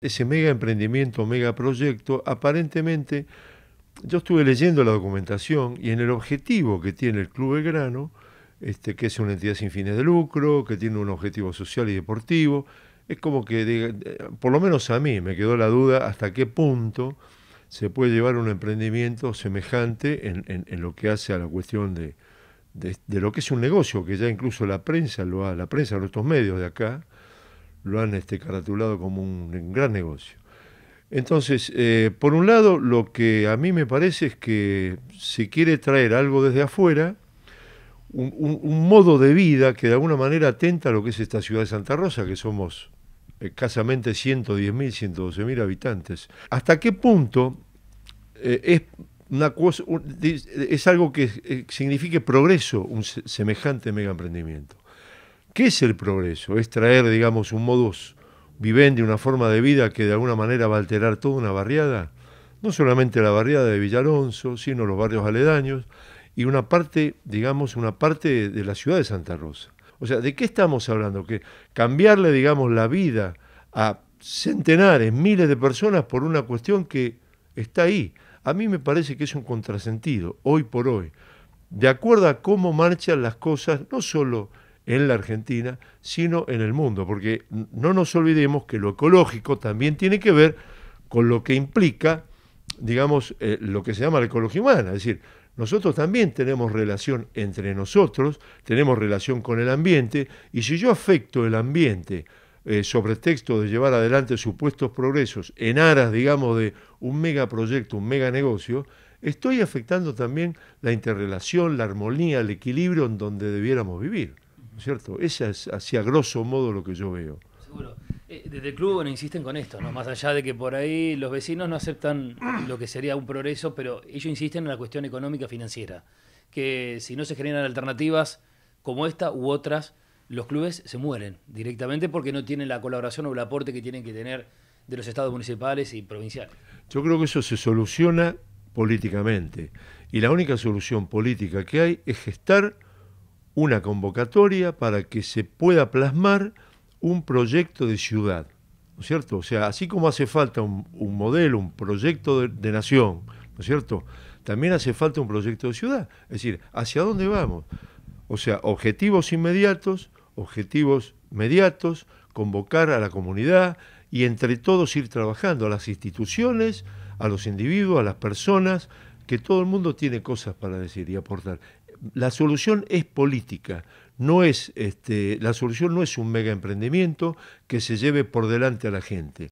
ese mega emprendimiento, mega proyecto, aparentemente yo estuve leyendo la documentación y en el objetivo que tiene el Club grano este, que es una entidad sin fines de lucro, que tiene un objetivo social y deportivo, es como que, eh, por lo menos a mí, me quedó la duda hasta qué punto se puede llevar un emprendimiento semejante en, lo que hace a la cuestión de, de, lo que es un negocio, que ya incluso la prensa lo ha, la prensa, nuestros medios de acá, lo han este, caratulado como un gran negocio. Entonces, eh, por un lado, lo que a mí me parece es que se quiere traer algo desde afuera, un, modo de vida que de alguna manera atenta a lo que es esta ciudad de Santa Rosa, que somos escasamente 110.000, 112.000 habitantes. ¿Hasta qué punto eh, es, una cosa, es algo que eh, signifique progreso un semejante mega emprendimiento? ¿Qué es el progreso? Es traer, digamos, un modus vivendi, una forma de vida que de alguna manera va a alterar toda una barriada, no solamente la barriada de Villalonso, sino los barrios aledaños y una parte, digamos, una parte de la ciudad de Santa Rosa. O sea, ¿de qué estamos hablando? Que cambiarle, digamos, la vida a centenares, miles de personas por una cuestión que está ahí. A mí me parece que es un contrasentido, hoy por hoy, de acuerdo a cómo marchan las cosas, no solo en la Argentina, sino en el mundo, porque no nos olvidemos que lo ecológico también tiene que ver con lo que implica, digamos, eh, lo que se llama la ecología humana, es decir, nosotros también tenemos relación entre nosotros, tenemos relación con el ambiente, y si yo afecto el ambiente eh, sobre texto de llevar adelante supuestos progresos en aras, digamos, de un megaproyecto, un mega negocio, estoy afectando también la interrelación, la armonía, el equilibrio en donde debiéramos vivir cierto? Esa es hacia grosso modo lo que yo veo. Seguro. Eh, desde el club bueno, insisten con esto, ¿no? Más allá de que por ahí los vecinos no aceptan lo que sería un progreso, pero ellos insisten en la cuestión económica financiera. Que si no se generan alternativas como esta u otras, los clubes se mueren directamente porque no tienen la colaboración o el aporte que tienen que tener de los estados municipales y provinciales. Yo creo que eso se soluciona políticamente. Y la única solución política que hay es gestar una convocatoria para que se pueda plasmar un proyecto de ciudad, ¿no es cierto? O sea, así como hace falta un, modelo, un proyecto de, de nación, ¿no es cierto? También hace falta un proyecto de ciudad, es decir, ¿hacia dónde vamos? O sea, objetivos inmediatos, objetivos mediatos, convocar a la comunidad y entre todos ir trabajando, a las instituciones, a los individuos, a las personas, que todo el mundo tiene cosas para decir y aportar la solución es política. No es, este, la solución no es un mega emprendimiento que se lleve por delante a la gente.